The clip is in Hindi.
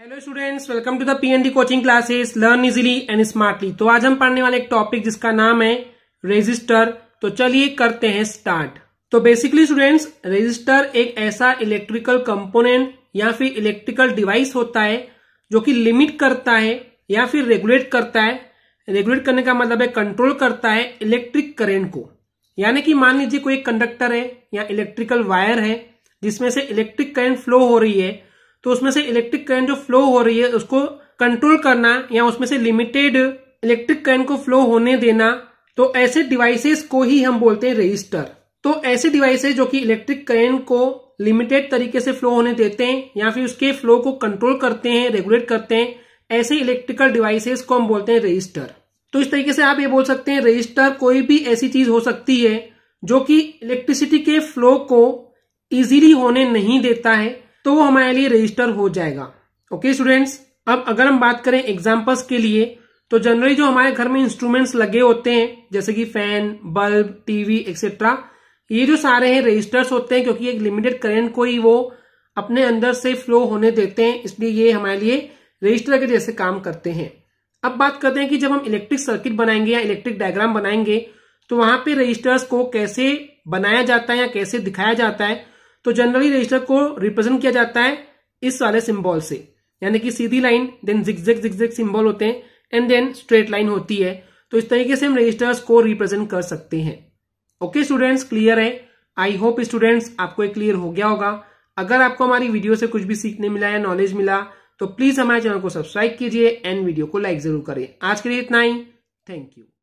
hello students welcome to the PND coaching classes learn easily and smartly तो आज हम पढ़ने वाले एक टॉपिक जिसका नाम है रेजिस्टर तो चलिए करते हैं स्टार्ट तो बेसिकली स्टूडेंट्स रेजिस्टर एक ऐसा इलेक्ट्रिकल कंपोनेंट या फिर इलेक्ट्रिकल डिवाइस होता है जो कि लिमिट करता है या फिर रेगुलेट करता है रेगुलेट करने का मतलब है कंट्रोल करता है इलेक्ट्रिक करेंट को यानी कि मान लीजिए कोई कंडक्टर है या इलेक्ट्रिकल वायर है जिसमें से इलेक्ट्रिक करेंट फ्लो हो रही है तो उसमें से इलेक्ट्रिक करंट जो फ्लो हो रही है उसको कंट्रोल करना या उसमें से लिमिटेड इलेक्ट्रिक करंट को फ्लो होने देना तो ऐसे डिवाइसेस को ही हम बोलते हैं रजिस्टर तो ऐसे डिवाइसेस जो कि इलेक्ट्रिक करंट को लिमिटेड तरीके से फ्लो होने देते हैं या फिर उसके फ्लो को कंट्रोल करते हैं रेगुलेट करते हैं ऐसे इलेक्ट्रिकल डिवाइसेस को हम बोलते हैं रजिस्टर तो इस तरीके से आप ये बोल सकते हैं रजिस्टर कोई भी ऐसी चीज हो सकती है जो कि इलेक्ट्रिसिटी के फ्लो को इजीली होने नहीं देता है तो वो हमारे लिए रजिस्टर हो जाएगा ओके स्टूडेंट्स अब अगर हम बात करें एग्जाम्पल्स के लिए तो जनरली जो हमारे घर में इंस्ट्रूमेंट्स लगे होते हैं जैसे कि फैन बल्ब टीवी एक्सेट्रा ये जो सारे हैं रजिस्टर्स होते हैं क्योंकि एक लिमिटेड करंट को ही वो अपने अंदर से फ्लो होने देते हैं इसलिए ये हमारे लिए रजिस्टर के जैसे काम करते हैं अब बात करते हैं कि जब हम इलेक्ट्रिक सर्किट बनाएंगे या इलेक्ट्रिक डायग्राम बनाएंगे तो वहां पर रजिस्टर्स को कैसे बनाया जाता है या कैसे दिखाया जाता है तो जनरली रजिस्टर को रिप्रेजेंट किया जाता है इस वाले सिंबल से यानी कि सीधी line then zigzag zigzag symbol होते हैं एंड देन स्ट्रेट लाइन होती है तो इस तरीके से हम रजिस्टर्स को रिप्रेजेंट कर सकते हैं ओके स्टूडेंट्स क्लियर है आई होप स्टूडेंट्स आपको एक क्लियर हो गया होगा अगर आपको हमारी वीडियो से कुछ भी सीखने मिला या नॉलेज मिला तो प्लीज हमारे चैनल को सब्सक्राइब कीजिए एंड वीडियो को लाइक जरूर करें आज के लिए इतना ही थैंक यू